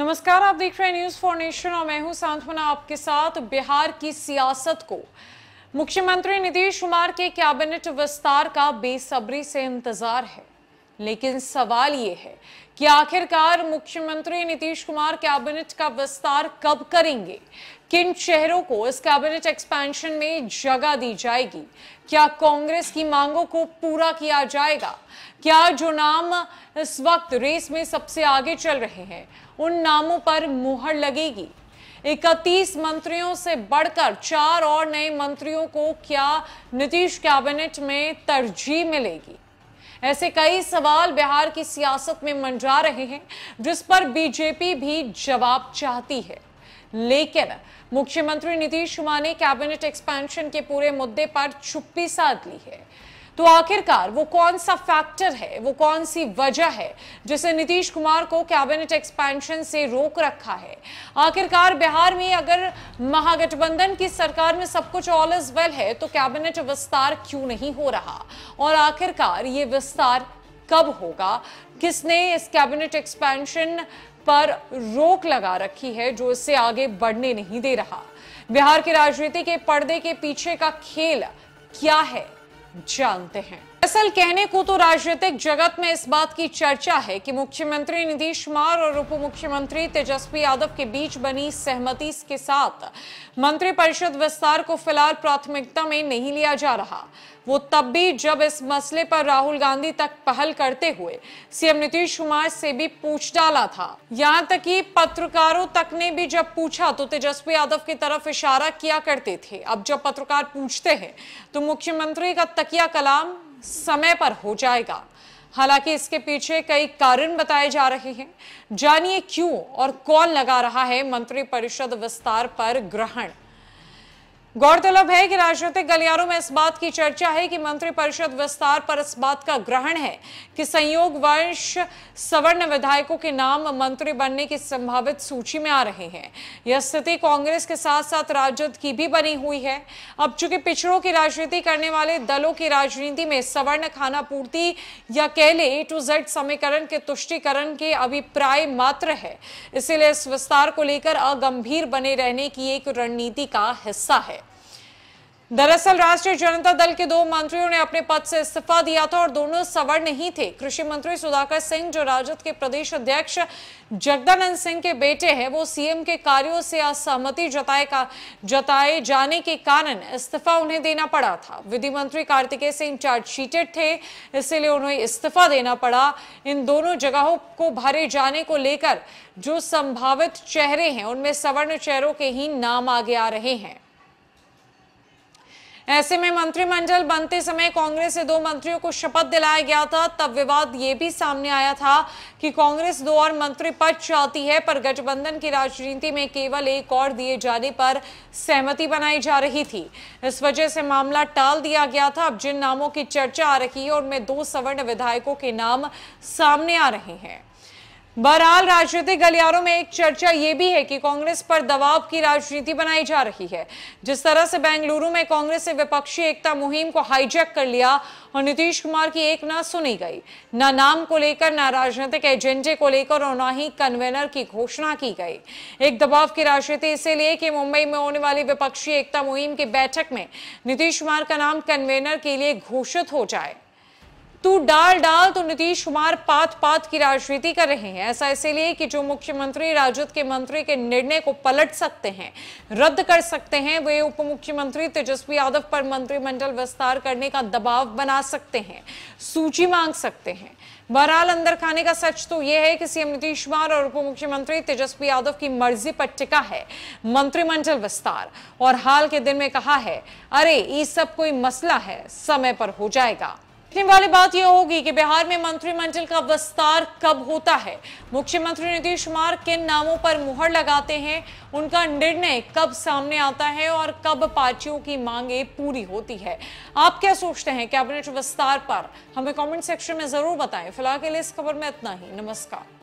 नमस्कार आप देख रहे हैं न्यूज फॉर नेशन और मैं हूं सांत्वना आपके साथ बिहार की सियासत को मुख्यमंत्री नीतीश कुमार के कैबिनेट विस्तार का बेसब्री से इंतजार है लेकिन सवाल ये है कि आखिरकार मुख्यमंत्री नीतीश कुमार कैबिनेट का विस्तार कब करेंगे किन शहरों को इस कैबिनेट एक्सपेंशन में जगह दी जाएगी क्या कांग्रेस की मांगों को पूरा किया जाएगा क्या जो नाम इस वक्त रेस में सबसे आगे चल रहे हैं उन नामों पर मुहर लगेगी इकतीस मंत्रियों से बढ़कर चार और नए मंत्रियों को क्या नीतीश कैबिनेट में तरजीह मिलेगी ऐसे कई सवाल बिहार की सियासत में मंडरा रहे हैं जिस पर बीजेपी भी जवाब चाहती है लेकिन मुख्यमंत्री नीतीश कुमार ने कैबिनेट एक्सपेंशन के पूरे मुद्दे पर चुप्पी साध ली है तो आखिरकार वो कौन सा फैक्टर है वो कौन सी वजह है जिसे नीतीश कुमार को कैबिनेट एक्सपेंशन से रोक रखा है आखिरकार बिहार में अगर महागठबंधन की सरकार में सब कुछ ऑल इज वेल है तो कैबिनेट विस्तार क्यों नहीं हो रहा और आखिरकार ये विस्तार कब होगा किसने इस कैबिनेट एक्सपेंशन पर रोक लगा रखी है जो इससे आगे बढ़ने नहीं दे रहा बिहार की राजनीति के पर्दे के पीछे का खेल क्या है जानते हैं दरअसल कहने को तो राजनीतिक जगत में इस बात की चर्चा है कि मुख्यमंत्री नीतीश कुमार और उप मुख्यमंत्री तेजस्वी यादव के बीच बनी सहमति के साथ मंत्रिपरिषद विस्तार को फिलहाल प्राथमिकता में नहीं लिया जा रहा वो तब भी जब इस मसले पर राहुल गांधी तक पहल करते हुए सीएम नीतीश कुमार से भी पूछ डाला था यहाँ तक कि पत्रकारों तक ने भी जब पूछा तो तेजस्वी यादव की तरफ इशारा किया करते थे अब जब पत्रकार पूछते हैं तो मुख्यमंत्री का तकिया कलाम समय पर हो जाएगा हालांकि इसके पीछे कई कारण बताए जा रहे हैं जानिए क्यों और कौन लगा रहा है मंत्रिपरिषद विस्तार पर ग्रहण गौरतलब है कि राजनीतिक गलियारों में इस बात की चर्चा है कि मंत्रिपरिषद विस्तार पर इस बात का ग्रहण है कि संयोग वंश सवर्ण विधायकों के नाम मंत्री बनने की संभावित सूची में आ रहे हैं यह स्थिति कांग्रेस के साथ साथ राजद की भी बनी हुई है अब चूंकि पिछड़ों की राजनीति करने वाले दलों की राजनीति में सवर्ण खाना पूर्ति या कहले ए टू जेड समीकरण के तुष्टिकरण के अभिप्राय मात्र है इसीलिए इस विस्तार को लेकर अगंभीर बने रहने की एक रणनीति का हिस्सा है दरअसल राष्ट्रीय जनता दल के दो मंत्रियों ने अपने पद से इस्तीफा दिया था और दोनों सवर्ण ही थे कृषि मंत्री सुधाकर सिंह जो राजद के प्रदेश अध्यक्ष जगदानंद सिंह के बेटे हैं वो सीएम के कार्यों से असहमति जताए का जताए जाने के कारण इस्तीफा उन्हें देना पड़ा था विधि मंत्री कार्तिकेय सिंह चार्जशीटेड थे इसलिए उन्हें इस्तीफा देना पड़ा इन दोनों जगहों को भरे जाने को लेकर जो संभावित चेहरे हैं उनमें सवर्ण चेहरों के ही नाम आगे आ रहे हैं ऐसे में मंत्रिमंडल बनते समय कांग्रेस से दो मंत्रियों को शपथ दिलाया गया था तब विवाद ये भी सामने आया था कि कांग्रेस दो और मंत्री पद चाहती है पर गठबंधन की राजनीति में केवल एक और दिए जाने पर सहमति बनाई जा रही थी इस वजह से मामला टाल दिया गया था अब जिन नामों की चर्चा आ रही है उनमें दो सवर्ण विधायकों के नाम सामने आ रहे हैं बहरहाल राजनीतिक गलियारों में एक चर्चा ये भी है कि कांग्रेस पर दबाव की राजनीति बनाई जा रही है जिस तरह से बेंगलुरु में कांग्रेस ने विपक्षी एकता मुहिम को हाईजैक कर लिया और नीतीश कुमार की एक ना सुनी गई ना नाम को लेकर ना राजनीतिक एजेंडे को लेकर और ना ही कन्वेनर की घोषणा की गई एक दबाव की राजनीति इसीलिए कि मुंबई में होने वाली विपक्षी एकता मुहिम की बैठक में नीतीश कुमार का नाम कन्वेनर के लिए घोषित हो जाए तू डाल डाल तो नीतीश कुमार पात पात की राजनीति कर रहे हैं ऐसा इसीलिए कि जो मुख्यमंत्री राजद के मंत्री के निर्णय को पलट सकते हैं रद्द कर सकते हैं वे उप मुख्यमंत्री तेजस्वी यादव पर मंत्रिमंडल विस्तार करने का दबाव बना सकते हैं सूची मांग सकते हैं बहरहाल अंदर खाने का सच तो यह है कि सीएम नीतीश कुमार और उप मुख्यमंत्री तेजस्वी यादव की मर्जी पर टिका है मंत्रिमंडल विस्तार और हाल के दिन में कहा है अरे ये सब कोई मसला है समय पर हो जाएगा देखने वाली बात यह होगी कि बिहार में मंत्रिमंडल का विस्तार कब होता है मुख्यमंत्री नीतीश कुमार किन नामों पर मुहर लगाते हैं उनका निर्णय कब सामने आता है और कब पार्टियों की मांगे पूरी होती है आप क्या सोचते हैं कैबिनेट विस्तार पर हमें कमेंट सेक्शन में जरूर बताएं फिलहाल के लिए इस खबर में इतना ही नमस्कार